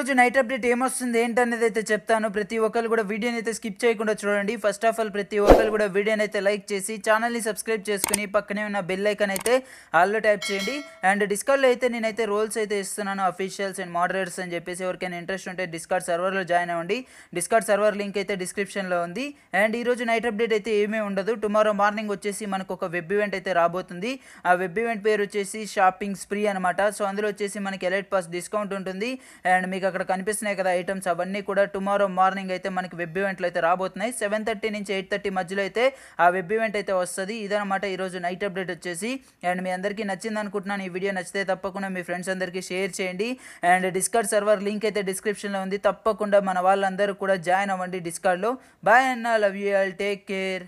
ఈరోజు night update ఏమొస్తుంది ఏంటనేది అయితే చెప్తాను ప్రతి ఒక్కరు కూడా వీడియోని అయితే స్కిప్ చేయకుండా చూడండి ఫస్ట్ ఆఫ్ ఆల్ ప్రతి ఒక్కరు కూడా వీడియోని అయితే లైక్ చేసి ఛానల్ని సబ్స్క్రైబ్ చేసుకుని పక్కనే ఉన్న బెల్ ఐకన్ అయితే ఆల్లో టైప్ చేయండి అండ్ డిస్కౌంట్లో అయితే నేనైతే రోల్స్ అయితే ఇస్తున్నాను అఫీషియల్స్ అండ్ మోడరేటర్స్ అని చెప్పేసి ఎవరికైనా ఇంట్రెస్ట్ ఉంటే డిస్కార్డ్ సర్వర్లో జాయిన్ అవ్వండి డిస్కార్డ్ సర్వర్ లింక్ అయితే డిస్క్రిప్షన్లో ఉంది అండ్ ఈరోజు నైట్ అప్డేట్ అయితే ఏమీ ఉండదు టుమారో మార్నింగ్ వచ్చేసి మనకు ఒక వెబ్ ఈవెంట్ అయితే రాబోతుంది ఆ వెబ్ ఈవెంట్ పేరు వచ్చేసి షాపింగ్ స్ప్రీ అనమాట సో అందులో వచ్చేసి మనకి ఎలైట్ పాస్ డిస్కౌంట్ ఉంటుంది అండ్ మీకు అక్కడ కనిపిస్తున్నాయి కదా ఐటమ్స్ అవన్నీ కూడా టుమారో మార్నింగ్ అయితే మనకి వెబ్ ఈవెంట్లు అయితే రాబోతున్నాయి సెవెన్ థర్టీ నుంచి ఎయిట్ థర్టీ మధ్యలో అయితే ఆ వెబ్ ఈవెంట్ అయితే వస్తుంది ఇదనమాట ఈరోజు నైట్ అప్డేట్ వచ్చేసి అండ్ మీ అందరికీ నచ్చింది అనుకుంటున్నాను ఈ వీడియో నచ్చితే తప్పకుండా మీ ఫ్రెండ్స్ అందరికీ షేర్ చేయండి అండ్ డిస్కార్డ్ సర్వర్ లింక్ అయితే డిస్క్రిప్షన్లో ఉంది తప్పకుండా మన వాళ్ళందరూ కూడా జాయిన్ అవ్వండి డిస్కార్డ్లో బాయ్ అన్న love you all take care